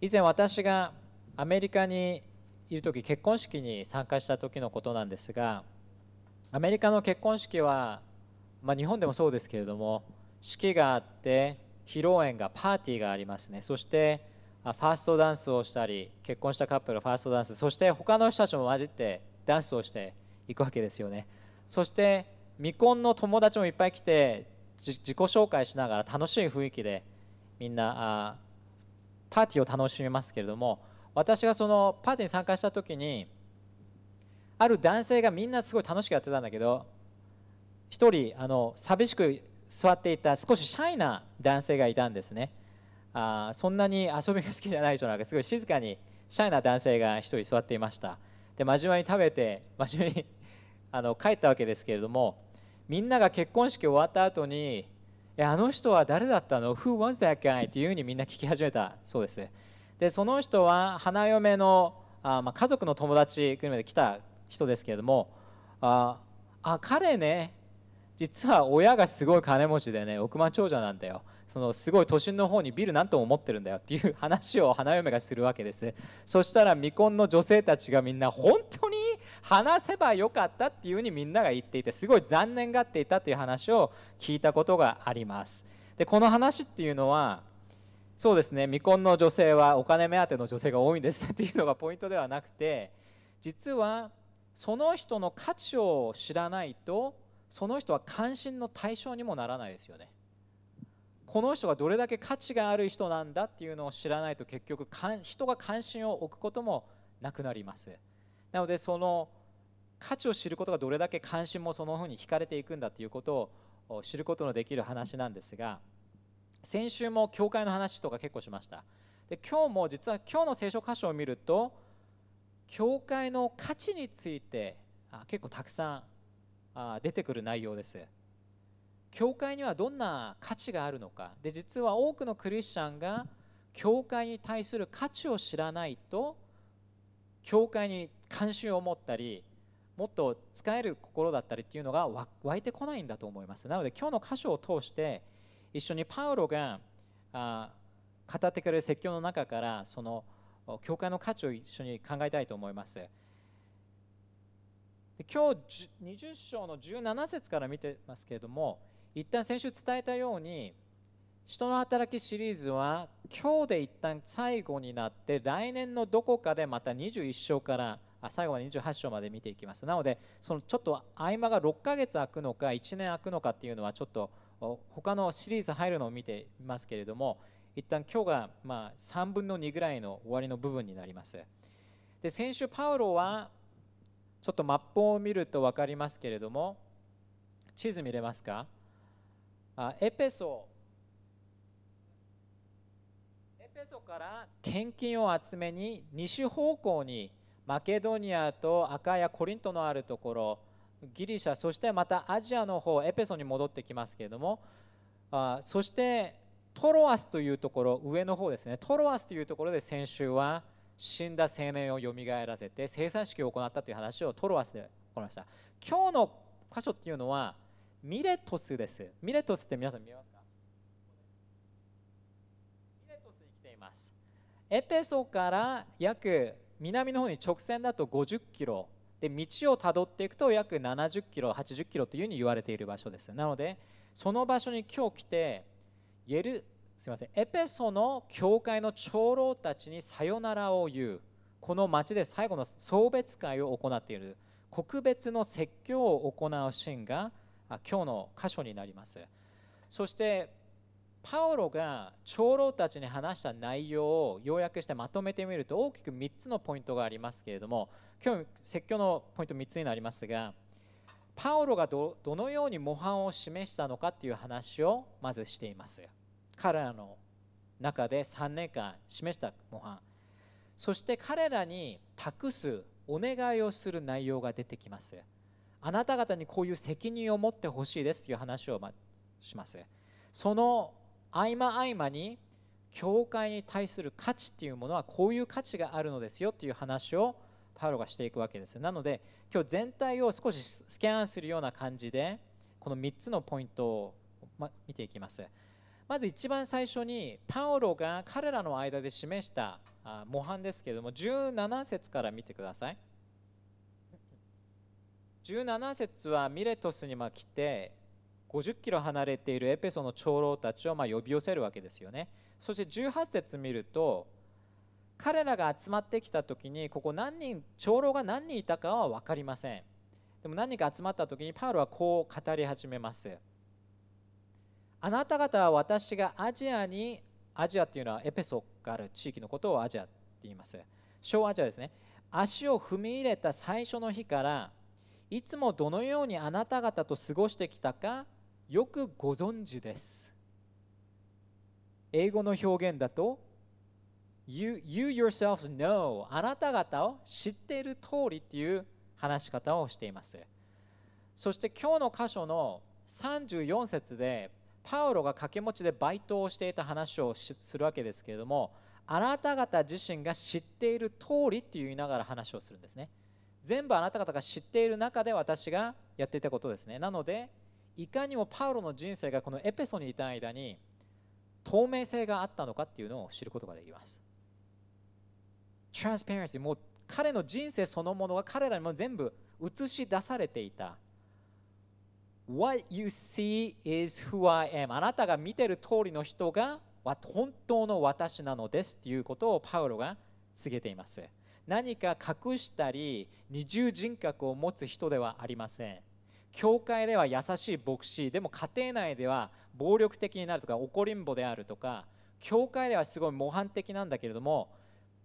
以前私がアメリカにいる時結婚式に参加した時のことなんですがアメリカの結婚式は、まあ、日本でもそうですけれども式があって披露宴がパーティーがありますねそしてファーストダンスをしたり結婚したカップルがファーストダンスそして他の人たちも混じってダンスをしていくわけですよねそして未婚の友達もいっぱい来て自己紹介しながら楽しい雰囲気でみんなあパーティーを楽しみますけれども私がそのパーティーに参加した時にある男性がみんなすごい楽しくやってたんだけど1人あの寂しく座っていた少しシャイな男性がいたんですねあそんなに遊びが好きじゃない人なんかすごい静かにシャイな男性が1人座っていましたで真面目に食べて真面目にあの帰ったわけですけれどもみんなが結婚式終わった後にえあの人は誰だったの ?Who was that guy? というふうにみんな聞き始めたそうですでその人は花嫁のあ、まあ、家族の友達まで来た人ですけれどもああ彼ね実は親がすごい金持ちでね億万長者なんだよそのすごい都心の方にビル何とも持ってるんだよっていう話を花嫁がするわけですねそしたら未婚の女性たちがみんな本当に話せばよかったっていうふうにみんなが言っていてすごい残念がっていたという話を聞いたことがありますでこの話っていうのはそうですね未婚の女性はお金目当ての女性が多いんですねっていうのがポイントではなくて実はその人の価値を知らないとその人は関心の対象にもならないですよねこの人がどれだけ価値がある人なんだっていうのを知らないと結局かん人が関心を置くこともなくなりますなのでその価値を知ることがどれだけ関心もそのふうに惹かれていくんだということを知ることのできる話なんですが先週も教会の話とか結構しましたで今日も実は今日の聖書箇所を見ると教会の価値について結構たくさん出てくる内容です教会にはどんな価値があるのかで実は多くのクリスチャンが教会に対する価値を知らないと教会に関心を持ったりもっと使える心だったりっていうのが湧いてこないんだと思いますなので今日の箇所を通して一緒にパウロがあ語ってくれる説教の中からその教会の価値を一緒に考えたいと思います今日20章の17節から見てますけれども一旦先週伝えたように人の働きシリーズは今日で一旦最後になって来年のどこかでまた21章からあ最後は28章まで見ていきますなのでそのちょっと合間が6ヶ月空くのか1年空くのかっていうのはちょっと他のシリーズ入るのを見ていますけれども一旦今日がま3分の2ぐらいの終わりの部分になりますで先週パウロはちょっとマップを見ると分かりますけれども地図見れますかあエペソエペソから献金を集めに西方向にマケドニアとアカヤコリントのあるところギリシャそしてまたアジアの方エペソに戻ってきますけれどもあそしてトロアスというところ上の方ですねトロアスというところで先週は死んだ青年をよみがえらせて生産式を行ったという話をトロアスで行いました今日の箇所っていうのはミレトスです。ミレトスって皆さん見えますかミレトスに来ています。エペソから約南の方に直線だと50キロで道をたどっていくと約70キロ80キロというふうに言われている場所ですなのでその場所に今日来てエルすみませんエペソの教会の長老たちにさよならを言うこの町で最後の送別会を行っている国別の説教を行うシーンが今日の箇所になりますそしてパオロが長老たちに話した内容を要約してまとめてみると大きく3つのポイントがありますけれども今日説教のポイント3つになりますがパオロがどのように模範を示したのかっていう話をまずしています彼らの中で3年間示した模範そして彼らに託すお願いをする内容が出てきますあなた方にこういう責任を持ってほしいですという話をしますその合間合間に教会に対する価値っていうものはこういう価値があるのですよという話をパウロがしていくわけですなので今日全体を少しスキャンするような感じでこの3つのポイントを見ていきますまず一番最初にパウロが彼らの間で示した模範ですけれども17節から見てください17節はミレトスにま来て50キロ離れているエペソの長老たちをま呼び寄せるわけですよねそして18節見ると彼らが集まってきた時にここ何人長老が何人いたかは分かりませんでも何人か集まった時にパウロはこう語り始めますあなた方は私がアジアにアジアっていうのはエペソがある地域のことをアジアって言います小アジアですね足を踏み入れた最初の日からいつもどのようにあなた方と過ごしてきたかよくご存知です英語の表現だと You, you yourselves know あなた方を知っている通りっていう話し方をしていますそして今日の箇所の34節でパウロが掛け持ちでバイトをしていた話をするわけですけれどもあなた方自身が知っている通りって言いながら話をするんですね全部あなた方が知っている中で私がやっていたことですねなのでいかにもパウロの人生がこのエペソにいた間に透明性があったのかっていうのを知ることができます Transparency もう彼の人生そのものが彼らにも全部映し出されていた What you see is who I am あなたが見てる通りの人が本当の私なのですっていうことをパウロが告げています何か隠したり二重人格を持つ人ではありません教会では優しい牧師でも家庭内では暴力的になるとか怒りんぼであるとか教会ではすごい模範的なんだけれども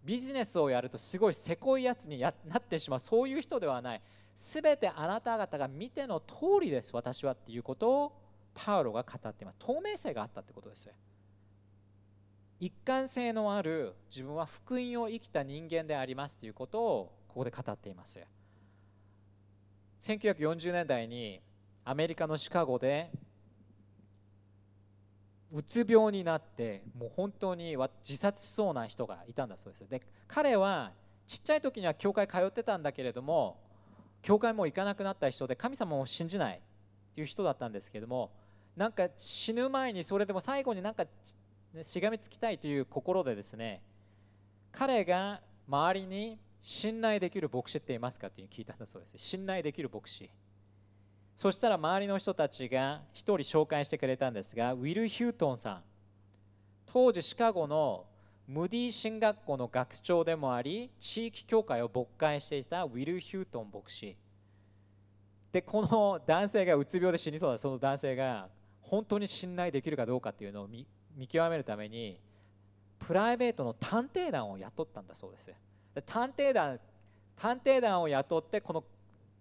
ビジネスをやるとすごいせこいやつになってしまうそういう人ではない全てあなた方が見ての通りです私はっていうことをパウロが語っています透明性があったってことです一貫性のある自分は福音を生きた人間でありますということをここで語っています1940年代にアメリカのシカゴでうつ病になってもう本当に自殺しそうな人がいたんだそうですで彼はちっちゃい時には教会通ってたんだけれども教会も行かなくなった人で神様を信じないっていう人だったんですけどもなんか死ぬ前にそれでも最後になんかでしがみつきたいという心でですね彼が周りに信頼できる牧師っていますかという聞いたんだそうです信頼できる牧師そしたら周りの人たちが1人紹介してくれたんですがウィル・ヒュートンさん当時シカゴのムディ進学校の学長でもあり地域教会を牧会していたウィル・ヒュートン牧師でこの男性がうつ病で死にそうだその男性が本当に信頼できるかどうかっていうのを見見極めるためにプライベートの探偵団を雇ったんだそうです探偵団探偵団を雇ってこの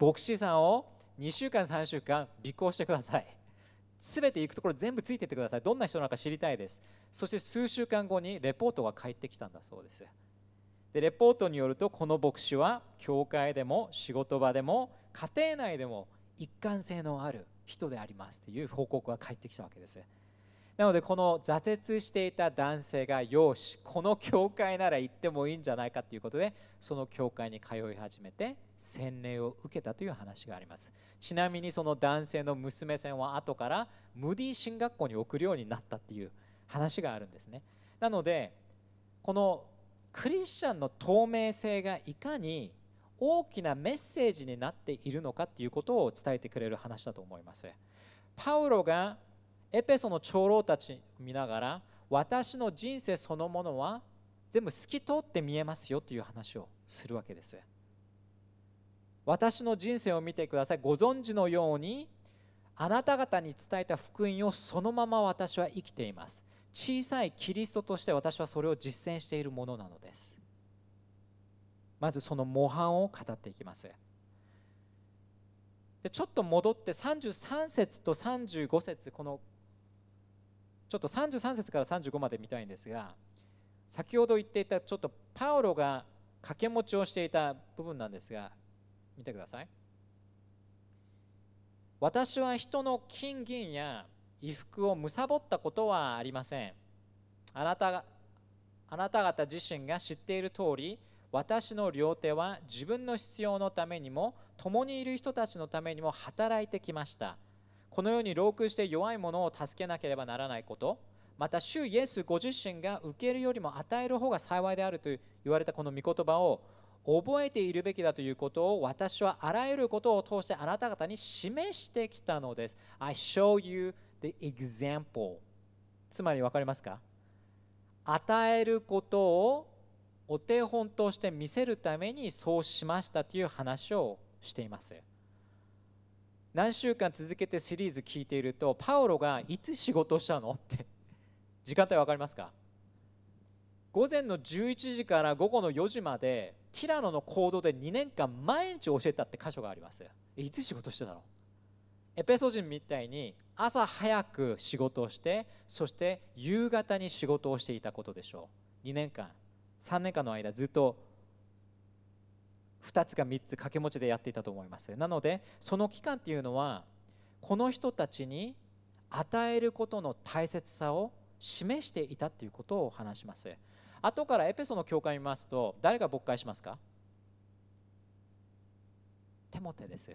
牧師さんを2週間3週間尾行してください全て行くところ全部ついてってくださいどんな人なのか知りたいですそして数週間後にレポートが返ってきたんだそうですでレポートによるとこの牧師は教会でも仕事場でも家庭内でも一貫性のある人でありますという報告が返ってきたわけですなのでこの挫折していた男性が容姿この教会なら行ってもいいんじゃないかということでその教会に通い始めて洗礼を受けたという話がありますちなみにその男性の娘さんは後からムディ進学校に送るようになったっていう話があるんですねなのでこのクリスチャンの透明性がいかに大きなメッセージになっているのかっていうことを伝えてくれる話だと思いますパウロがエペソの長老たち見ながら私の人生そのものは全部透き通って見えますよという話をするわけです私の人生を見てくださいご存知のようにあなた方に伝えた福音をそのまま私は生きています小さいキリストとして私はそれを実践しているものなのですまずその模範を語っていきますでちょっと戻って33節と35節このちょっと33節から35まで見たいんですが先ほど言っていたちょっとパウロが掛け持ちをしていた部分なんですが見てください私は人の金銀や衣服を貪ったことはありませんあなたあなた方自身が知っている通り私の両手は自分の必要のためにも共にいる人たちのためにも働いてきましたこのように老朽して弱い者を助けなければならないことまた主イエスご自身が受けるよりも与える方が幸いであると言われたこの御言葉を覚えているべきだということを私はあらゆることを通してあなた方に示してきたのです。I show you the example つまり分かりますか与えることをお手本として見せるためにそうしましたという話をしています。何週間続けてシリーズ聞いているとパウロがいつ仕事したのって時間帯分かりますか午前の11時から午後の4時までティラノの行動で2年間毎日教えたって箇所がありますいつ仕事してたのエペソ人みたいに朝早く仕事をしてそして夕方に仕事をしていたことでしょう2年間3年間の間ずっと2つか3つ掛け持ちでやっていたと思いますなのでその期間っていうのはこの人たちに与えることの大切さを示していたということを話します後からエペソの教会見ますと誰が勃会しますかテモテです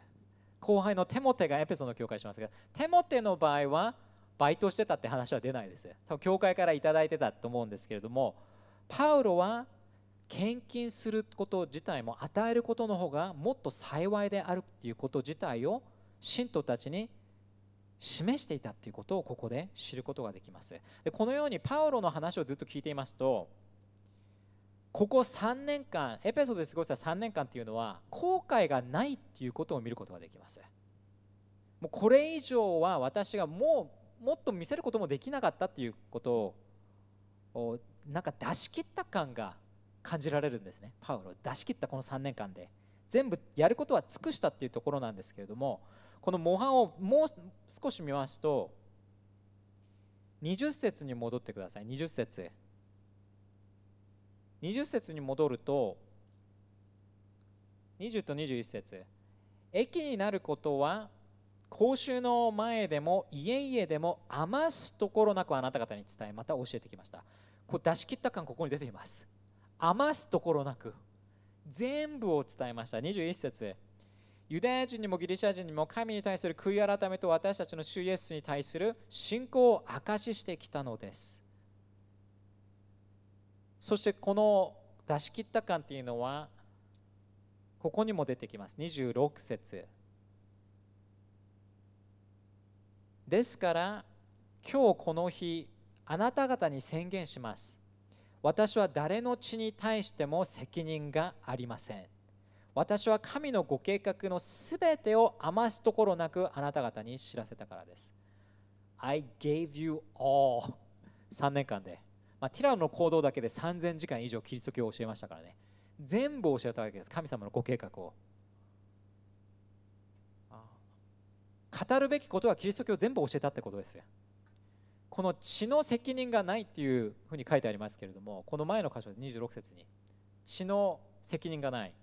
後輩のテモテがエペソの教会しますがテモテの場合はバイトしてたって話は出ないです多分教会から頂いてたと思うんですけれどもパウロは献金すること自体も与えることの方がもっと幸いであるっていうこと自体を信徒たちに示していたっていうことをここで知ることができますでこのようにパウロの話をずっと聞いていますとここ3年間エペソで過ごした3年間っていうのは後悔がないっていうことを見ることができますもうこれ以上は私がもうもっと見せることもできなかったっていうことをなんか出し切った感が感じられるんですねパウロ出し切ったこの3年間で全部やることは尽くしたっていうところなんですけれどもこの模範をもう少し見ますと20節に戻ってください20節20節に戻ると20と21節駅になることは公衆の前でも家々でも余すところなくあなた方に伝えまた教えてきましたこう出し切った感ここに出ています余すところなく全部を伝えました21節ユダヤ人にもギリシャ人にも神に対する悔い改めと私たちの主イエスに対する信仰を証ししてきたのですそしてこの出し切った感っていうのはここにも出てきます26節ですから今日この日あなた方に宣言します私は誰の血に対しても責任がありません私は神のご計画のすべてを余すところなくあなた方に知らせたからです I gave you all 3年間で、まあ、ティラノの行動だけで3000時間以上キリスト教を教えましたからね全部教えたわけです神様のご計画を語るべきことはキリスト教を全部教えたってことですよこの血の責任がないっていうふうに書いてありますけれどもこの前の箇所で26節に血の責任がない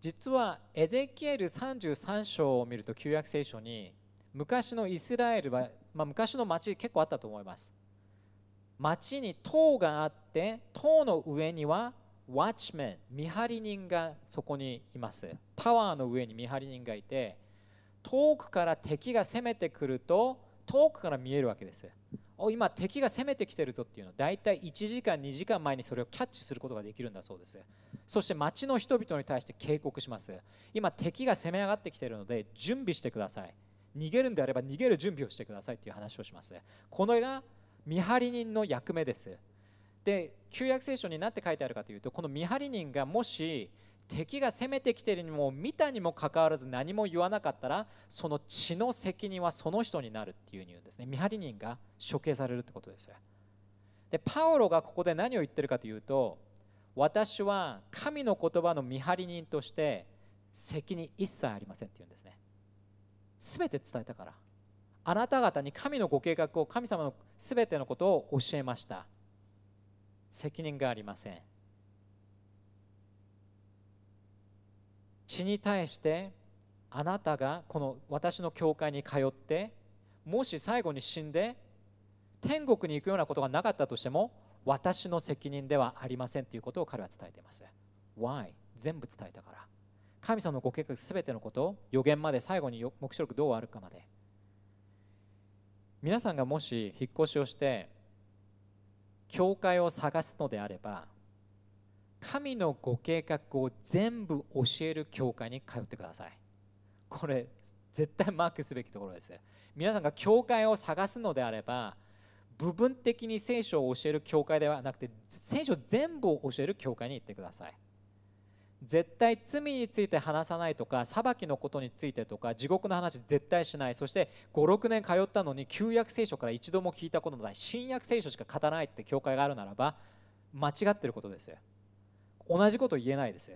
実はエゼキエル33章を見ると旧約聖書に昔のイスラエルは、まあ、昔の町結構あったと思います町に塔があって塔の上にはワッチメン見張り人がそこにいますタワーの上に見張り人がいて遠くから敵が攻めてくると遠くから見えるわけですお今敵が攻めてきてるぞっていうの大体1時間2時間前にそれをキャッチすることができるんだそうですそして町の人々に対して警告します今敵が攻め上がってきてるので準備してください逃げるんであれば逃げる準備をしてくださいっていう話をしますこれが見張り人の役目ですで旧約聖書に何て書いてあるかというとこの見張り人がもし敵が攻めてきてるにも見たにもかかわらず何も言わなかったらその血の責任はその人になるっていうふうに言うんですね見張り人が処刑されるってことですでパオロがここで何を言ってるかというと私は神の言葉の見張り人として責任一切ありませんって言うんですね全て伝えたからあなた方に神のご計画を神様の全てのことを教えました責任がありません血に対してあなたがこの私の教会に通ってもし最後に死んで天国に行くようなことがなかったとしても私の責任ではありませんということを彼は伝えています。Why? 全部伝えたから。神様のご計画すべてのことを予言まで最後に目視録どうあるかまで。皆さんがもし引っ越しをして教会を探すのであれば神のご計画を全部教える教会に通ってくださいこれ絶対マークすべきところです皆さんが教会を探すのであれば部分的に聖書を教える教会ではなくて聖書全部を教える教会に行ってください絶対罪について話さないとか裁きのことについてとか地獄の話絶対しないそして56年通ったのに旧約聖書から一度も聞いたことのない新約聖書しか語らないって教会があるならば間違ってることですよ同じこと言えないです。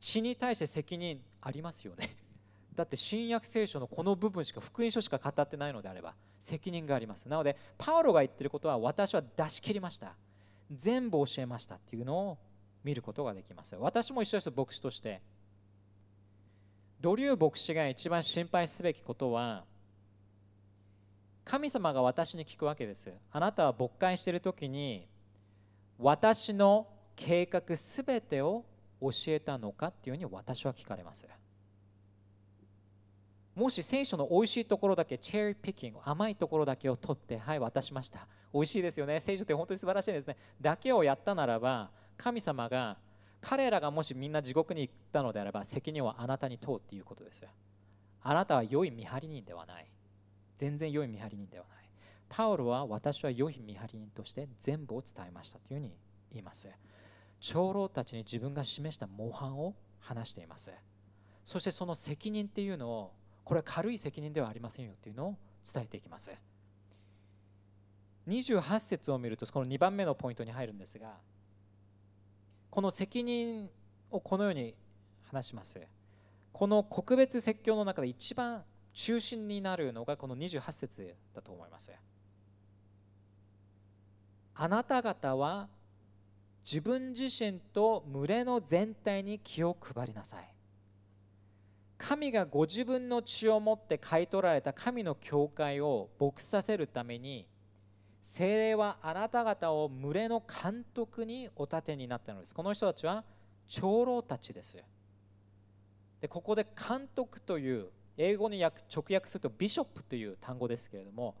血に対して責任ありますよね。だって新約聖書のこの部分しか福音書しか語ってないのであれば責任があります。なのでパウロが言ってることは私は出し切りました。全部教えましたっていうのを見ることができます。私も一緒です牧師として。ドリュー牧師が一番心配すべきことは神様が私に聞くわけです。あなたは牧会している時に私の計画すべてを教えたのかっていうふうに私は聞かれますもし聖書の美味しいところだけチェリーピッキング甘いところだけを取ってはい渡しました美味しいですよね聖書って本当に素晴らしいですねだけをやったならば神様が彼らがもしみんな地獄に行ったのであれば責任はあなたに問うっていうことですあなたは良い見張り人ではない全然良い見張り人ではないパウロは私は良い見張り人として全部を伝えましたというふうに言います長老たちに自分が示した模範を話していますそしてその責任っていうのをこれは軽い責任ではありませんよっていうのを伝えていきます28節を見るとこの2番目のポイントに入るんですがこの責任をこのように話しますこの国別説教の中で一番中心になるのがこの28節だと思いますあなた方は自分自身と群れの全体に気を配りなさい神がご自分の血を持って買い取られた神の教会を牧させるために精霊はあなた方を群れの監督にお立てになったのですこの人たちは長老たちですでここで監督という英語に直訳するとビショップという単語ですけれども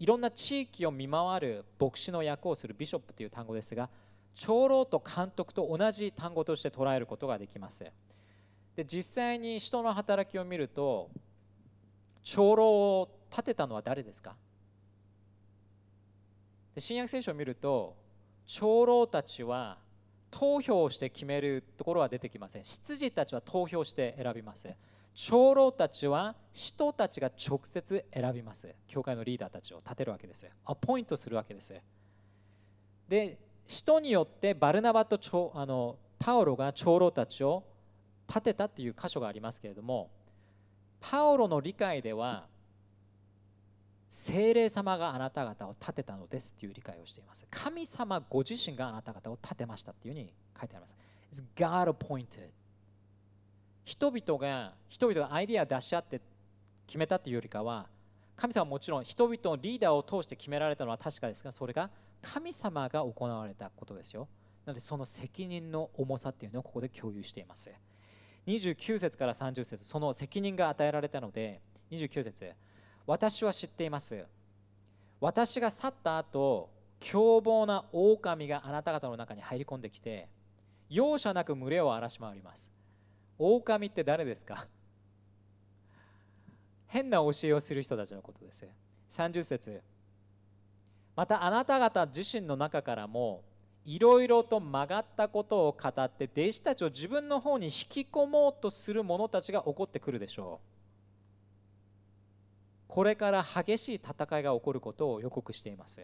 いろんな地域を見回る牧師の役をするビショップという単語ですが長老と監督と同じ単語として捉えることができますで実際に人の働きを見ると長老を立てたのは誰ですかで新約聖書を見ると長老たちは投票して決めるところは出てきません執事たちは投票して選びます長老たちは使徒たちが直接選びます教会のリーダーたちを立てるわけですアポイントするわけですで使徒によってバルナバとあのパオロが長老たちを立てたっていう箇所がありますけれどもパオロの理解では精霊様があなた方を立てたのですっていう理解をしています神様ご自身があなた方を立てましたっていうふうに書いてあります It's God appointed 人々が人々がアイデア出し合って決めたというよりかは神様はもちろん人々のリーダーを通して決められたのは確かですがそれが神様が行われたことですよなのでその責任の重さっていうのをここで共有しています29節から30節その責任が与えられたので29節私は知っています私が去った後凶暴な狼があなた方の中に入り込んできて容赦なく群れを荒らし回ります狼って誰ですか変な教えをする人たちのことです30節またあなた方自身の中からもいろいろと曲がったことを語って弟子たちを自分の方に引き込もうとする者たちが起こってくるでしょうこれから激しい戦いが起こることを予告しています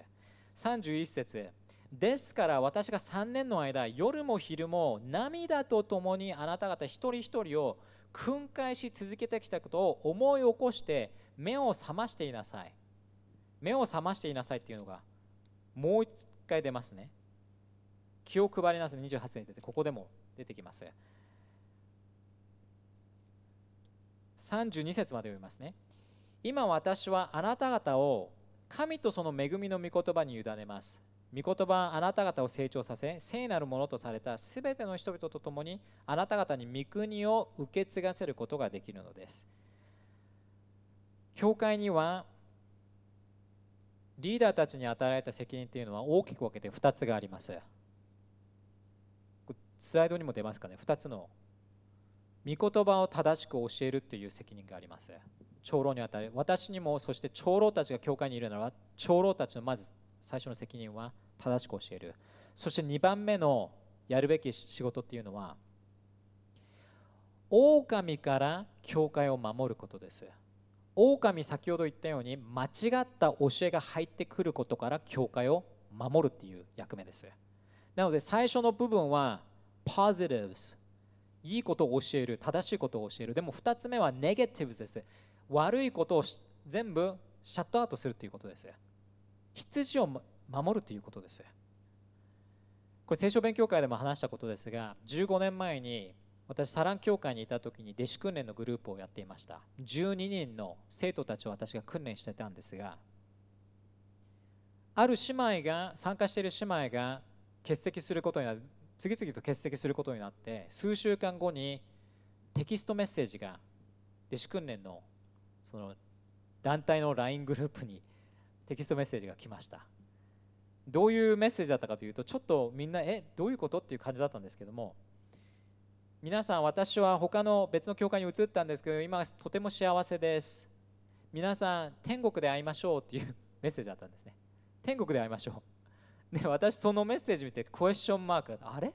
31節ですから私が3年の間夜も昼も涙とともにあなた方一人一人を訓戒し続けてきたことを思い起こして目を覚ましていなさい目を覚ましていなさいっていうのがもう一回出ますね気を配りなさい28年に出てここでも出てきます32節まで読みますね今私はあなた方を神とその恵みの御言葉に委ねます御言葉あなた方を成長させ聖なるものとされたすべての人々と共にあなた方に御国を受け継がせることができるのです教会にはリーダーたちに与えられた責任というのは大きく分けて2つがありますスライドにも出ますかね2つの御言葉を正しく教えるという責任があります長老にあたる私にもそして長老たちが教会にいるなら長老たちのまず最初の責任は正しく教えるそして2番目のやるべき仕事っていうのは狼から教会を守ることです狼先ほど言ったように間違った教えが入ってくることから教会を守るっていう役目ですなので最初の部分は positives いいことを教える正しいことを教えるでも2つ目はネガティブです悪いことを全部シャットアウトするということです羊を守るということですこれ聖書勉強会でも話したことですが15年前に私サラン教会にいた時に弟子訓練のグループをやっていました12人の生徒たちを私が訓練してたんですがある姉妹が参加している姉妹が欠席することになって次々と欠席することになって数週間後にテキストメッセージが弟子訓練のその団体の LINE グループにテキストメッセージが来ましたどういうメッセージだったかというとちょっとみんなえどういうことっていう感じだったんですけども皆さん私は他の別の教会に移ったんですけど今とても幸せです皆さん天国で会いましょうっていうメッセージだったんですね天国で会いましょうで私そのメッセージ見てクエスチョンマークあれ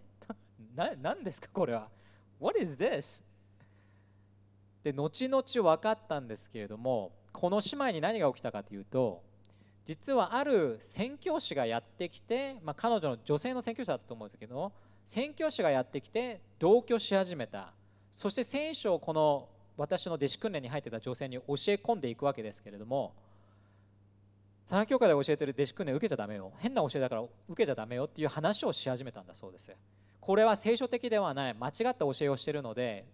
何 ですかこれは What is this? で後々分かったんですけれどもこの姉妹に何が起きたかというと実はある宣教師がやってきて、まあ、彼女の女性の宣教師だったと思うんですけど宣教師がやってきて同居し始めたそして聖書をこの私の弟子訓練に入ってた女性に教え込んでいくわけですけれども佐野教会で教えてる弟子訓練受けちゃだめよ変な教えだから受けちゃだめよっていう話をし始めたんだそうですこれは聖書的ではない間違った教えをしてるので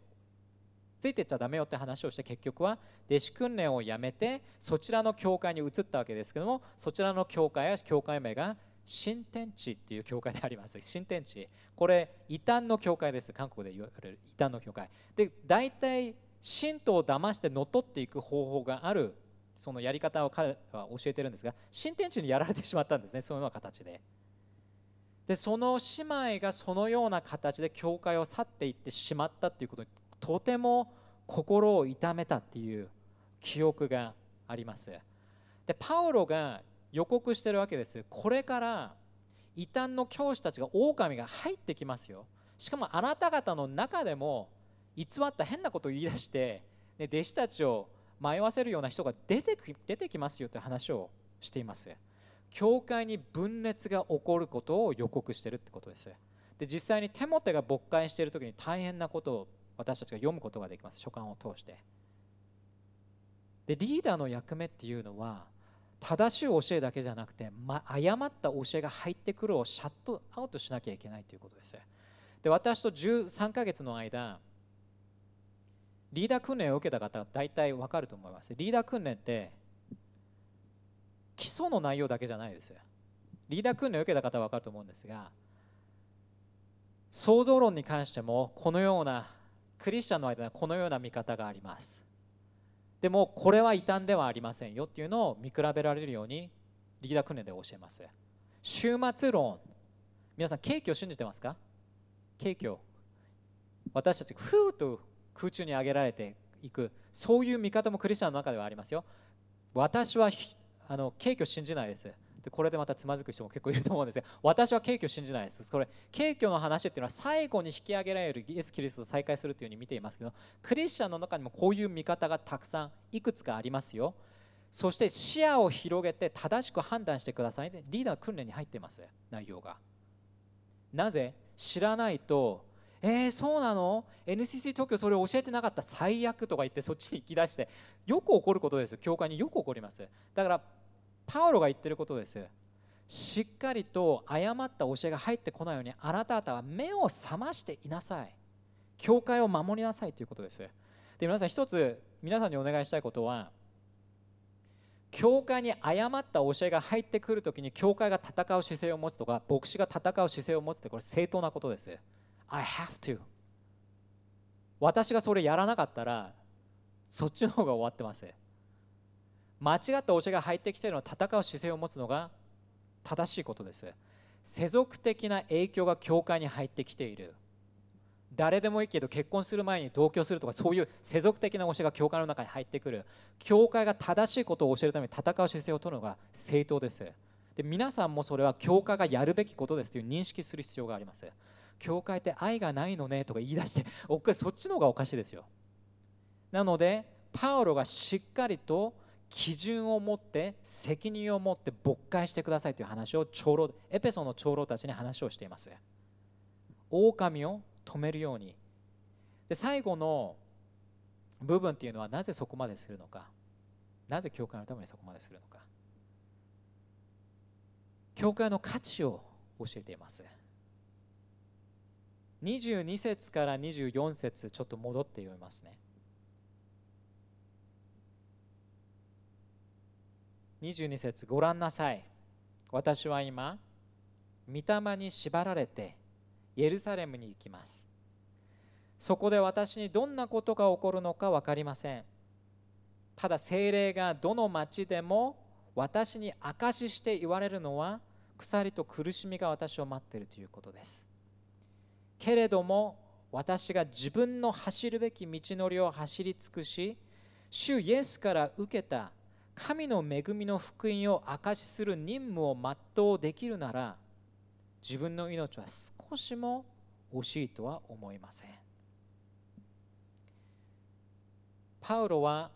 ついてっちゃダメよって話をして結局は弟子訓練をやめてそちらの教会に移ったわけですけどもそちらの教会や教会名が新天地っていう教会であります新天地これ異端の教会です韓国で言われる異端の教会で大体信徒を騙して乗っ取っていく方法があるそのやり方を彼は教えてるんですが新天地にやられてしまったんですねそのような形ででその姉妹がそのような形で教会を去っていってしまったっていうことにとても心を痛めたっていう記憶がありますでパウロが予告してるわけですこれから異端の教師たちが狼が入ってきますよしかもあなた方の中でも偽った変なことを言い出してで弟子たちを迷わせるような人が出て出てきますよという話をしています教会に分裂が起こることを予告してるってことですで実際に手モテが勃開している時に大変なことを私たちが読むことができます書簡を通してでリーダーの役目っていうのは正しい教えだけじゃなくて、ま、誤った教えが入ってくるをシャットアウトしなきゃいけないということですで私と13ヶ月の間リーダー訓練を受けた方大体わかると思いますリーダー訓練って基礎の内容だけじゃないですリーダー訓練を受けた方は分かると思うんですが創造論に関してもこのようなクリスチャンの間にはこのような見方がありますでもこれは異端ではありませんよっていうのを見比べられるようにリーダー訓練で教えます終末論皆さん景気を信じてますか景気を私たちふーと空中に上げられていくそういう見方もクリスチャンの中ではありますよ私はあの景気を信じないですでこれでまたつまずく人も結構いると思うんですが 私は敬虚を信じないですこれ敬挙の話っていうのは最後に引き上げられるイエス・キリストと再会するというふうに見ていますけどクリスチャンの中にもこういう見方がたくさんいくつかありますよそして視野を広げて正しく判断してくださいリーダー訓練に入っています内容がなぜ知らないとえー、そうなの ?NCC 東京それ教えてなかった最悪とか言ってそっちに行き出してよく起こることです教会によく起こりますだからパウロが言ってることですしっかりと誤った教えが入ってこないようにあなた方は目を覚ましていなさい教会を守りなさいということですで皆さん一つ皆さんにお願いしたいことは教会に誤った教えが入ってくるときに教会が戦う姿勢を持つとか牧師が戦う姿勢を持つってこれ正当なことです I have to 私がそれやらなかったらそっちの方が終わってます間違った教えが入ってきているのは戦う姿勢を持つのが正しいことです世俗的な影響が教会に入ってきている誰でもいいけど結婚する前に同居するとかそういう世俗的な教えが教会の中に入ってくる教会が正しいことを教えるために戦う姿勢を取るのが正当ですで皆さんもそれは教会がやるべきことですという認識する必要があります教会って愛がないのねとか言い出しておっかそっちの方がおかしいですよなのでパウロがしっかりと基準を持って責任を持って勃開してくださいという話を長老エペソの長老たちに話をしています狼を止めるようにで最後の部分っていうのはなぜそこまでするのかなぜ教会のためにそこまでするのか教会の価値を教えています22節から24節ちょっと戻って読みますね22節ご覧なさい私は今御霊に縛られてエルサレムに行きますそこで私にどんなことが起こるのか分かりませんただ精霊がどの町でも私に証しして言われるのは鎖と苦しみが私を待っているということですけれども私が自分の走るべき道のりを走り尽くし主イエスから受けた神の恵みの福音を証しする任務を全うできるなら自分の命は少しも惜しいとは思いませんパウロは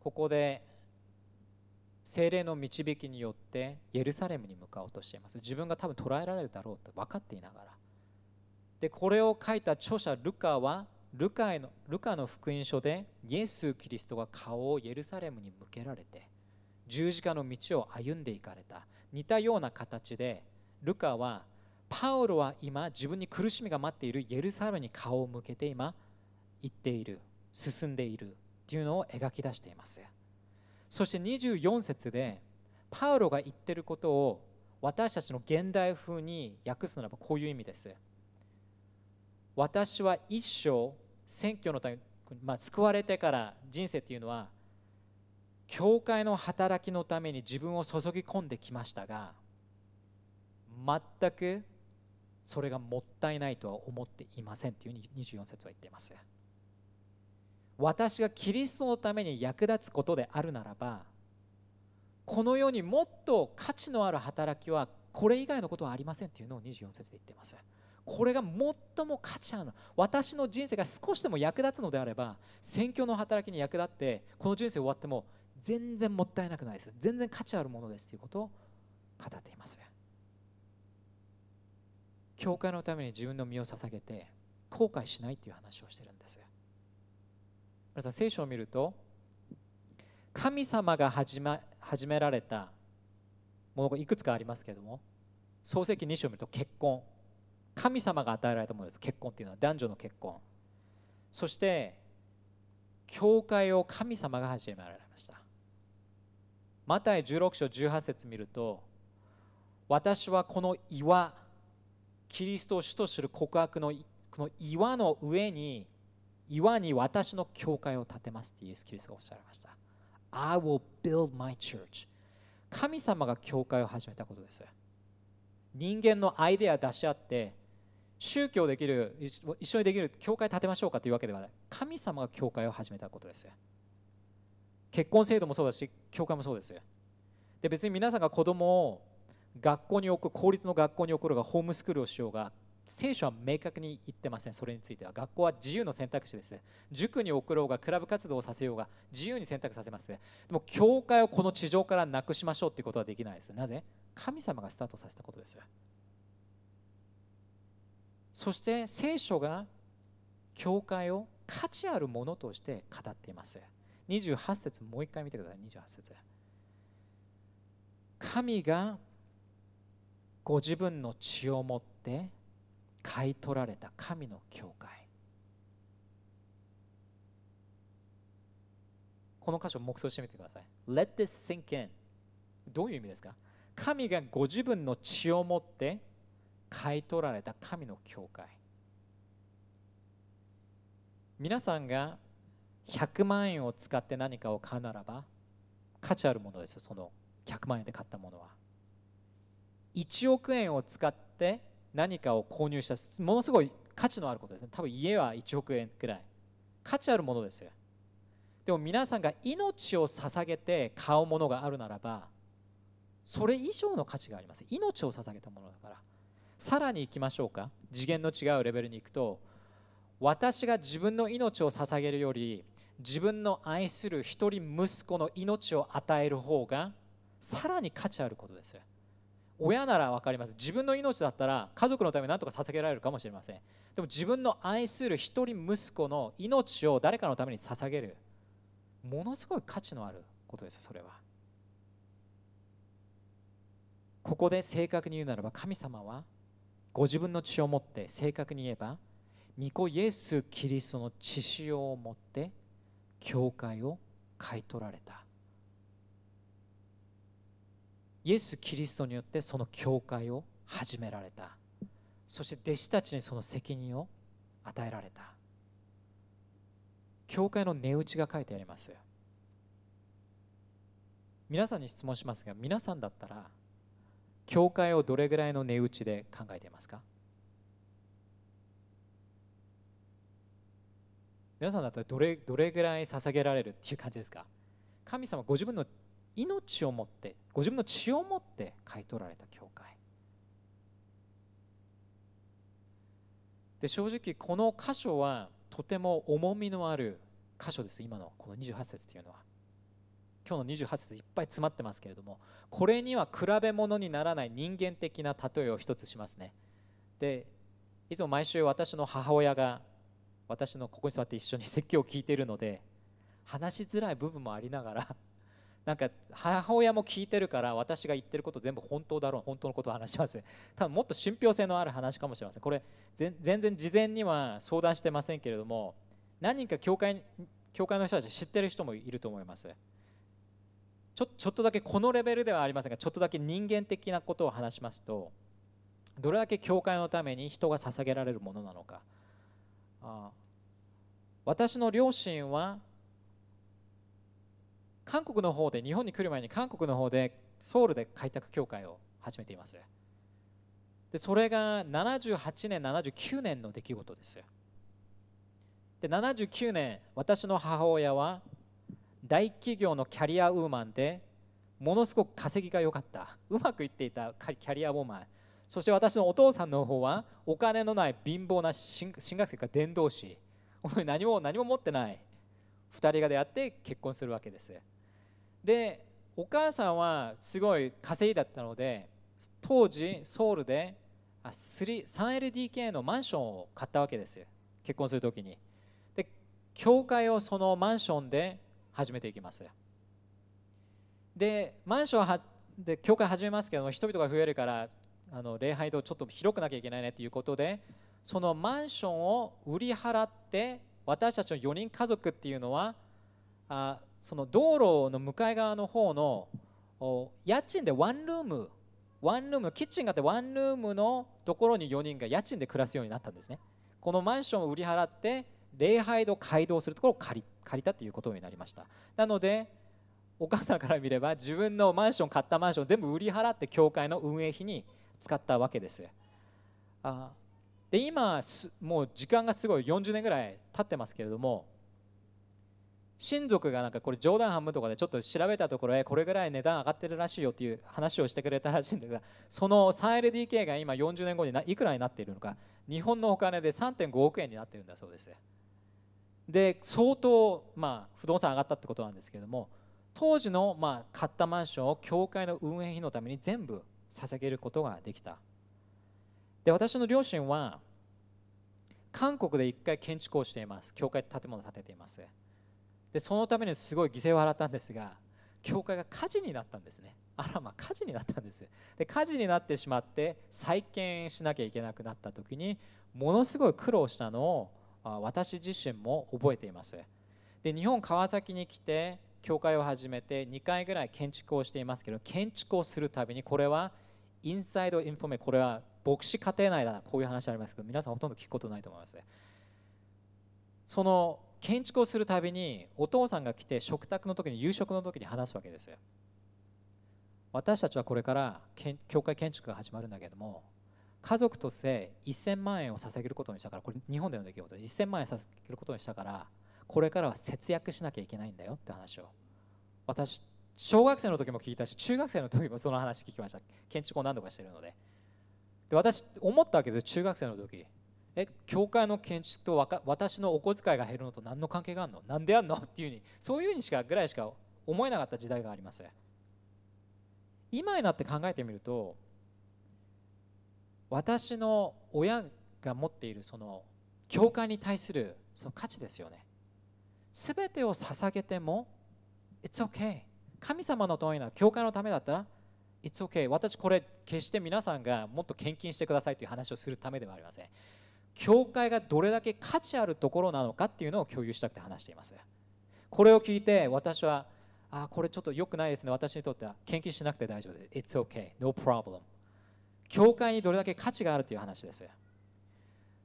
ここで精霊の導きによってエルサレムに向かおうとしています自分が多分捕らえられるだろうと分かっていながらでこれを書いた著者ルカはルカのルカの福音書でイエス・キリストが顔をエルサレムに向けられて十字架の道を歩んでいかれた似たような形でルカはパウロは今自分に苦しみが待っているエルサレムに顔を向けて今行っている進んでいるというのを描き出していますそして24節でパウロが言ってることを私たちの現代風に訳すならばこういう意味です私は一生選挙のため、まあ、救われてから人生っていうのは教会の働きのために自分を注ぎ込んできましたが全くそれがもったいないとは思っていませんというふうに24節は言っています私がキリストのために役立つことであるならばこの世にもっと価値のある働きはこれ以外のことはありませんというのを24節で言っていますこれが最も価値ある私の人生が少しでも役立つのであれば選挙の働きに役立ってこの人生終わっても全然もったいなくないです全然価値あるものですということを語っています教会のために自分の身を捧げて後悔しないという話をしてるんです皆さん聖書を見ると神様が始,、め始められたものがいくつかありますけれども創世記2章を見ると結婚神様が与えられたものです結婚っていうのは男女の結婚そして教会を神様が始められましたマタイ16章18節見ると私はこの岩キリストを主とする告白のこの岩の上に岩に私の教会を建てますってイエス・キリストがおっしゃいました I will build my church 神様が教会を始めたことです人間のアイデア出し合って宗教できる一緒にできる教会建てましょうかというわけではない神様が教会を始めたことです結婚制度もそうだし教会もそうですで別に皆さんが子供を学校に置く公立の学校に送るがホームスクールをしようが聖書は明確に言ってませんそれについては学校は自由の選択肢です塾に送ろうがクラブ活動をさせようが自由に選択させますでも教会をこの地上からなくしましょうということはできないですなぜ神様がスタートさせたことですそして聖書が教会を価値あるものとして語っています28節もう一回見てください28節神がご自分の血を持って買い取られた神の教会この箇所黙想してみてください Let this sink in どういう意味ですか神がご自分の血を持って買い取られた神の教会皆さんが100万円を使って何かを買うならば価値あるものですその100万円で買ったものは1億円を使って何かを購入したものすごい価値のあることですね多分家は1億円くらい価値あるものですよでも皆さんが命を捧げて買うものがあるならばそれ以上の価値があります命を捧げたものだからさらにいきましょうか次元の違うレベルに行くと私が自分の命を捧げるより自分の愛する一人息子の命を与える方がさらに価値あることです親なら分かります自分の命だったら家族のために何とか捧げられるかもしれませんでも自分の愛する一人息子の命を誰かのために捧げるものすごい価値のあることですそれはここで正確に言うならば神様はご自分の血を持って正確に言えば御子イエス・キリストの血潮を持って教会を買い取られたイエス・キリストによってその教会を始められたそして弟子たちにその責任を与えられた教会の値打ちが書いてあります皆さんに質問しますが皆さんだったら教会をどれぐらいの値打ちで考えていますか皆さんだったらどれどれぐらい捧げられるっていう感じですか神様ご自分の命を持ってご自分の血を持って買い取られた教会で正直この箇所はとても重みのある箇所です今のこの28節というのは今日の28節いっぱい詰まってますけれどもこれには比べ物にならない人間的な例えを一つしますねでいつも毎週私の母親が私のここに座って一緒に説教を聞いているので話しづらい部分もありながら なんか母親も聞いてるから私が言ってること全部本当だろう本当のことを話します多分もっと信憑性のある話かもしれませんこれ全然事前には相談してませんけれども何人か教会教会の人たち知ってる人もいると思いますちょちょっとだけこのレベルではありませんがちょっとだけ人間的なことを話しますとどれだけ教会のために人が捧げられるものなのかあ私の両親は韓国の方で日本に来る前に韓国の方でソウルで開拓協会を始めていますでそれが78年79年の出来事ですで79年私の母親は大企業のキャリアウーマンでものすごく稼ぎが良かったうまくいっていたキャリアウーマンそして私のお父さんの方はお金のない貧乏な進学生か伝道師何も何も持ってない2人が出会って結婚するわけですでお母さんはすごい稼いだったので当時ソウルで 3LDK のマンションを買ったわけです結婚するときにで教会をそのマンションで始めていきますでマンションはで教会始めますけども人々が増えるからあの礼拝堂ちょっと広くなきゃいけないねということでそのマンションを売り払って私たちの4人家族っていうのはあその道路の向かい側の方の家賃でワンルームワンルームキッチンがあってワンルームのところに4人が家賃で暮らすようになったんですねこのマンションを売り払って礼拝堂街道するところを借り借りたということになりましたなのでお母さんから見れば自分のマンション買ったマンション全部売り払って教会の運営費に使ったわけですあで今もう時間がすごい40年ぐらい経ってますけれども親族がなんかこれ冗談半分とかでちょっと調べたところへこれぐらい値段上がってるらしいよっていう話をしてくれたらしいんですがその 3LDK が今40年後にいくらになっているのか日本のお金で3.5億円になってるんだそうです。で相当、まあ、不動産上がったってことなんですけれども当時の、まあ、買ったマンションを教会の運営費のために全部捧げることができたで私の両親は韓国で1回建築をしています教会建物を建てていますでそのためにすごい犠牲を払ったんですが教会が火事になったんですねあらま火事になったんですで火事になってしまって再建しなきゃいけなくなった時にものすごい苦労したのを私自身も覚えていますで日本川崎に来て教会を始めて2回ぐらい建築をしていますけど建築をするたびにこれはインサイドインフォメこれは牧師家庭内だなこういう話ありますけど皆さんほとんど聞くことないと思います、その建築をするたびにお父さんが来て食卓の時に夕食の時に話すわけですよ私たちはこれから教会建築が始まるんだけども家族として1000万円を捧げることにしたからこれ日本での出来事1000万円捧げることにしたからこれからは節約しなきゃいけないんだよって話を私小学生の時も聞いたし中学生の時もその話聞きました建築を何度かしてるのでで私思ったわけです中学生の時え教会の建築と私のお小遣いが減るのと何の関係があるの何であんのっていうにそういうにしかぐらいしか思えなかった時代があります今になって考えてみると私の親が持っているその教会に対するその価値ですよね全てを捧げても It's okay 神様のためな教会のためだったら It's okay 私これ決して皆さんがもっと献金してくださいという話をするためではありません教会がどれだけ価値あるところなのかっていうのを共有したくて話していますこれを聞いて私はあこれちょっと良くないですね私にとっては献金しなくて大丈夫です It's okay no problem 教会にどれだけ価値があるという話です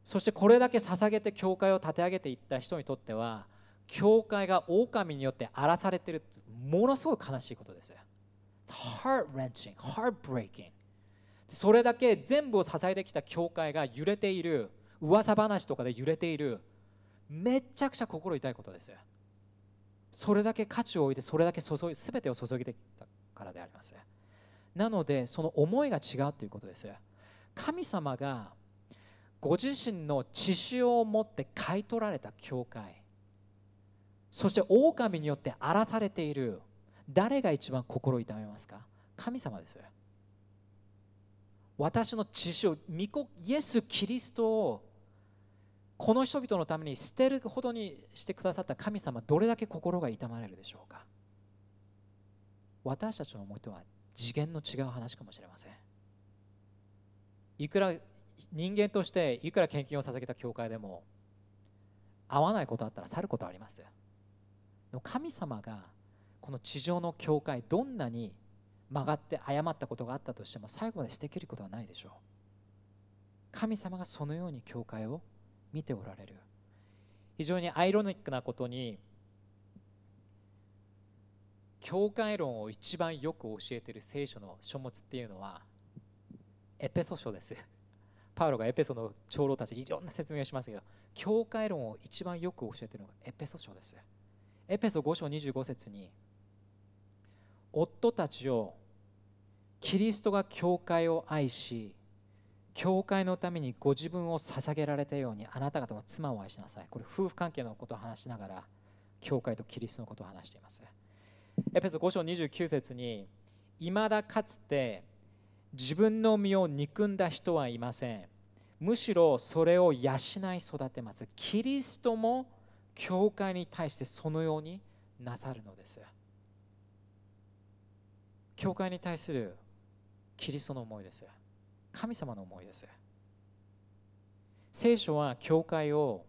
そしてこれだけ捧げて教会を立て上げていった人にとっては教会が狼によって荒らされてるってものすごい悲しいことです heart-wrenching, heartbreaking それだけ全部を支えてきた教会が揺れている噂話とかで揺れているめっちゃくちゃ心痛いことですそれだけ価値を置いてそれだけ注い全てを注ぎてきたからでありますなのでその思いが違うということです神様がご自身の血潮を持って買い取られた教会そして狼によって荒らされている誰が一番心を痛めますか神様です私の血潮イエス・キリストをこの人々のために捨てるほどにしてくださった神様どれだけ心が痛まれるでしょうか私たちの思いとは次元の違う話かもしれませんいくら人間としていくら献金を捧げた教会でも合わないことあったら去ることありますでも神様がこの地上の教会どんなに曲がって誤ったことがあったとしても最後まで捨てきることはないでしょう神様がそのように教会を見ておられる非常にアイロニックなことに教会論を一番よく教えてる聖書の書物っていうのはエペソ書です。パウロがエペソの長老たちにいろんな説明をしますけど、教会論を一番よく教えてるのがエペソ書です。エペソ5章25節に、夫たちをキリストが教会を愛し、教会のためにご自分を捧げられたようにあなた方も妻を愛しなさい。これ夫婦関係のことを話しながら、教会とキリストのことを話しています。エペソ5章29節にいまだかつて自分の身を憎んだ人はいませんむしろそれを養い育てますキリストも教会に対してそのようになさるのです教会に対するキリストの思いです神様の思いです聖書は教会を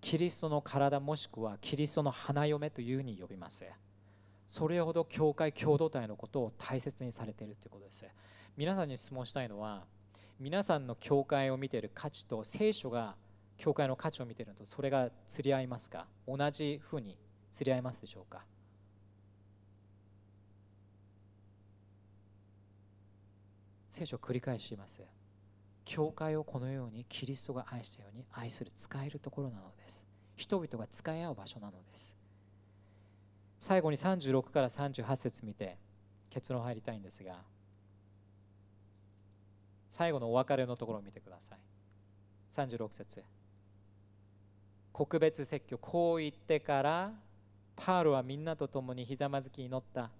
キリストの体もしくはキリストの花嫁というふうに呼びますそれほど教会共同体のことを大切にされているということです皆さんに質問したいのは皆さんの教会を見ている価値と聖書が教会の価値を見ているのとそれが釣り合いますか同じふうに釣り合いますでしょうか聖書を繰り返します教会をこのようにキリストが愛したように愛する使えるところなのです人々が使い合う場所なのです最後に36から38節見て結論入りたいんですが最後のお別れのところを見てください36節告別説教こう言ってからパウロはみんなと共にひざまずき祈った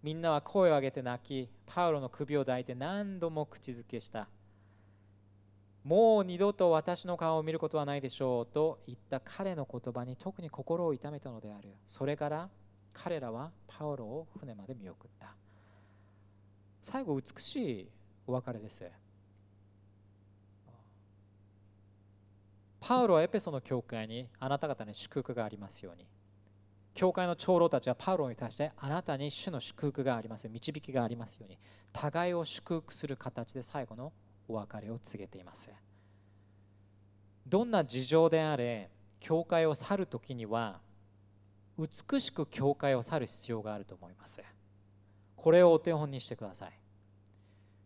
みんなは声を上げて泣きパウロの首を抱いて何度も口づけしたもう二度と私の顔を見ることはないでしょうと言った彼の言葉に特に心を痛めたのであるそれから彼らはパウロを船まで見送った最後美しいお別れですパウロはエペソの教会にあなた方に祝福がありますように教会の長老たちはパウロに対してあなたに主の祝福があります導きがありますように互いを祝福する形で最後のお別れを告げていますどんな事情であれ教会を去るときには美しく教会を去る必要があると思いますこれをお手本にしてください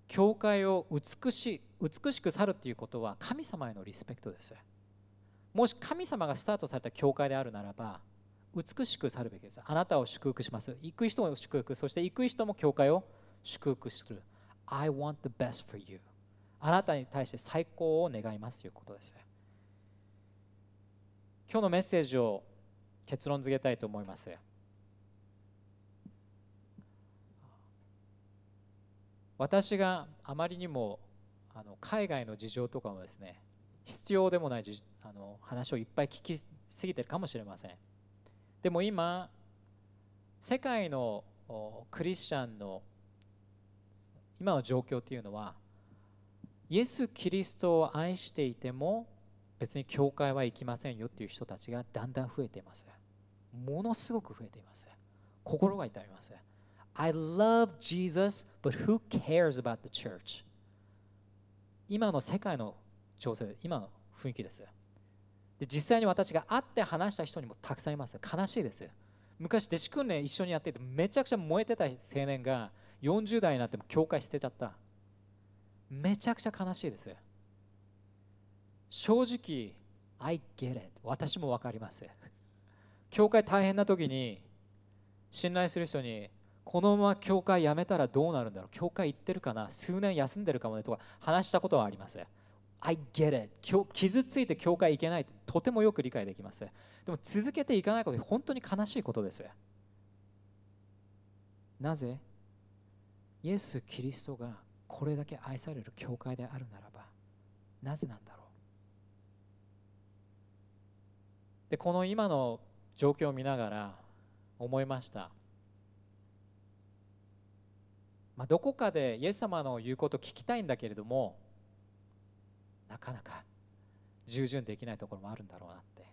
教会を美し美しく去るということは神様へのリスペクトですもし神様がスタートされた教会であるならば美しく去るべきですあなたを祝福します行く人も祝福そして行く人も教会を祝福する I want the best for you あなたに対して最高を願いますということです今日のメッセージを結論付けたいと思います。私があまりにもあの海外の事情とかもですね必要でもないじあの話をいっぱい聞きすぎてるかもしれませんでも今世界のクリスチャンの今の状況というのはイエス・キリストを愛していても別に教会は行きませんよっていう人たちがだんだん増えていますものすごく増えています。心が痛みます。I love Jesus, but who cares about the church? 今の世界の調整、今の雰囲気です。で実際に私が会って話した人にもたくさんいます。悲しいです。昔、弟子訓練一緒にやってて、めちゃくちゃ燃えてた青年が40代になっても教会捨てちゃった。めちゃくちゃ悲しいです。正直、I get it。私もわかります。教会大変な時に信頼する人にこのまま教会辞めたらどうなるんだろう教会行ってるかな数年休んでるかもねとか話したことはあります I get it 傷ついて教会行けないってとてもよく理解できますでも続けていかないこと本当に悲しいことですなぜイエス・キリストがこれだけ愛される教会であるならばなぜなんだろうでこの今の状況を見ながら思いました、まあ、どこかでイエス様の言うこと聞きたいんだけれどもなかなか従順できないところもあるんだろうなって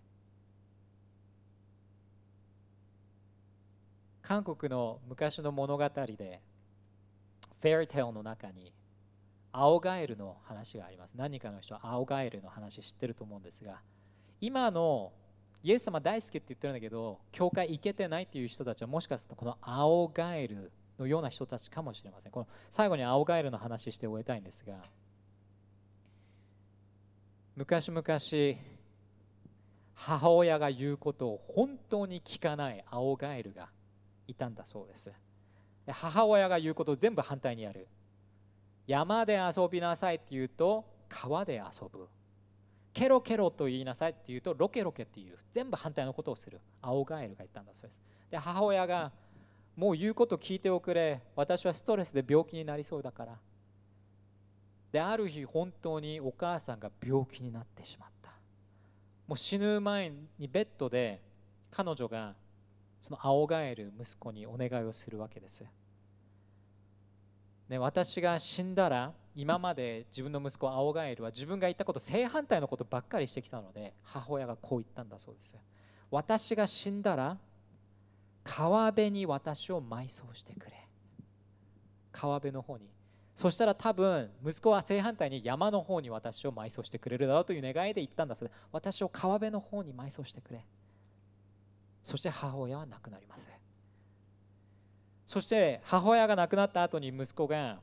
韓国の昔の物語でフェリーテールの中にアオガエルの話があります何かの人はアオガエルの話知ってると思うんですが今のイエス様大好きって言ってるんだけど教会行けてないっていう人たちはもしかするとこの青ガエルのような人たちかもしれませんこの最後に青ガエルの話して終えたいんですが昔々母親が言うことを本当に聞かない青ガエルがいたんだそうです母親が言うことを全部反対にやる山で遊びなさいって言うと川で遊ぶケロケロと言いなさいって言うとロケロケっていう全部反対のことをするアオガエルが言ったんだそうですで母親がもう言うこと聞いておくれ私はストレスで病気になりそうだからである日本当にお母さんが病気になってしまったもう死ぬ前にベッドで彼女がそのアオガエル息子にお願いをするわけです、ね、私が死んだら今まで自分の息子アオガエルは自分が言ったこと正反対のことばっかりしてきたので母親がこう言ったんだそうです私が死んだら川辺に私を埋葬してくれ川辺の方にそしたら多分息子は正反対に山の方に私を埋葬してくれるだろうという願いで言ったんだそうです私を川辺の方に埋葬してくれそして母親は亡くなりますそして母親が亡くなった後に息子が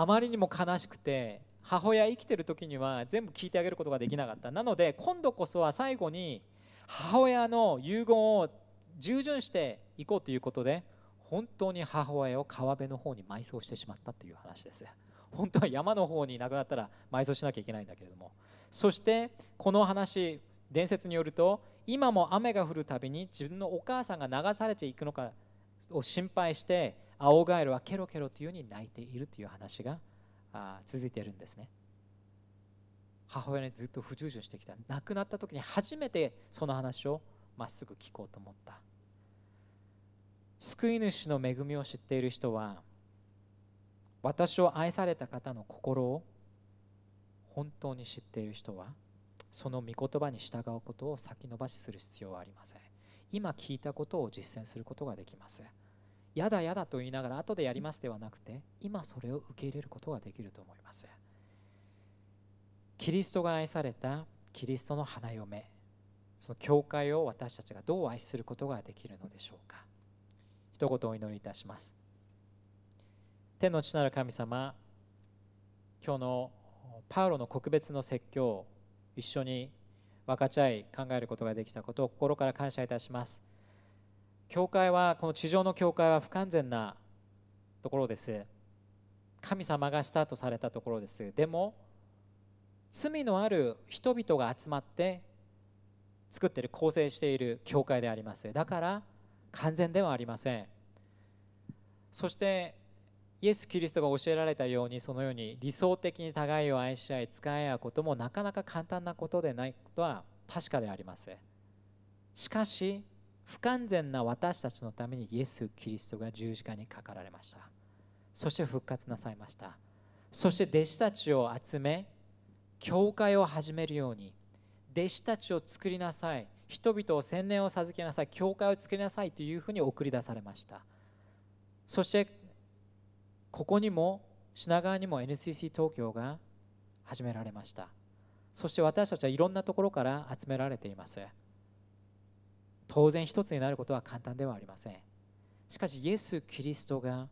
あまりにも悲しくて母親生きてる時には全部聞いてあげることができなかったなので今度こそは最後に母親の遺言を従順していこうということで本当に母親を川辺の方に埋葬してしまったという話です本当は山の方に亡くなったら埋葬しなきゃいけないんだけれどもそしてこの話伝説によると今も雨が降るたびに自分のお母さんが流されていくのかを心配してアオガエルはケロケロというように泣いているという話があ続いているんですね母親にずっと不従順してきた亡くなった時に初めてその話をまっすぐ聞こうと思った救い主の恵みを知っている人は私を愛された方の心を本当に知っている人はその御言葉に従うことを先延ばしする必要はありません今聞いたことを実践することができますやだやだと言いながら後でやりますではなくて今それを受け入れることができると思いますキリストが愛されたキリストの花嫁その教会を私たちがどう愛することができるのでしょうか一言お祈りいたします天の父なる神様今日のパウロの告別の説教を一緒に分かち合い考えることができたことを心から感謝いたします教会はこの地上の教会は不完全なところです神様がスタートされたところですでも罪のある人々が集まって作っている構成している教会でありますだから完全ではありませんそしてイエス・キリストが教えられたようにそのように理想的に互いを愛し合い使い合うこともなかなか簡単なことでないことは確かでありますしかし不完全な私たちのためにイエス・キリストが十字架にかかられましたそして復活なさいましたそして弟子たちを集め教会を始めるように弟子たちを作りなさい人々を千年を授けなさい教会を作りなさいというふうに送り出されましたそしてここにも品川にも NCC 東京が始められましたそして私たちはいろんなところから集められています当然一つになることは簡単ではありませんしかしイエス・キリストが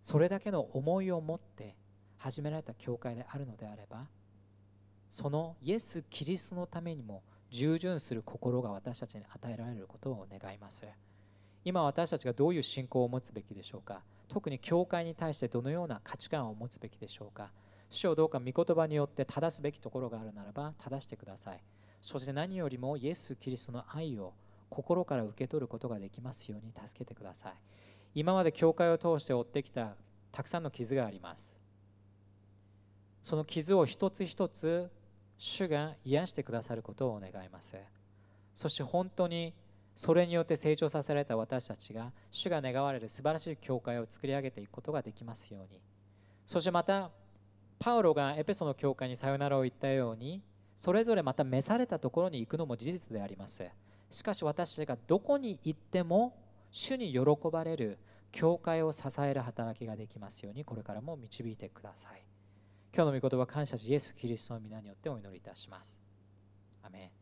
それだけの思いを持って始められた教会であるのであればそのイエス・キリストのためにも従順する心が私たちに与えられることを願います今私たちがどういう信仰を持つべきでしょうか特に教会に対してどのような価値観を持つべきでしょうか主をどうか御言葉によって正すべきところがあるならば正してくださいそして何よりもイエス・キリストの愛を心から受け取ることができますように助けてください今まで教会を通して負ってきたたくさんの傷がありますその傷を一つ一つ主が癒してくださることをお願いますそして本当にそれによって成長させられた私たちが主が願われる素晴らしい教会を作り上げていくことができますようにそしてまたパウロがエペソの教会にさよならを言ったようにそれぞれまた召されたところに行くのも事実でありますしかし私たちがどこに行っても主に喜ばれる教会を支える働きができますようにこれからも導いてください今日の御言葉感謝しイエス・キリストの皆によってお祈りいたしますアメン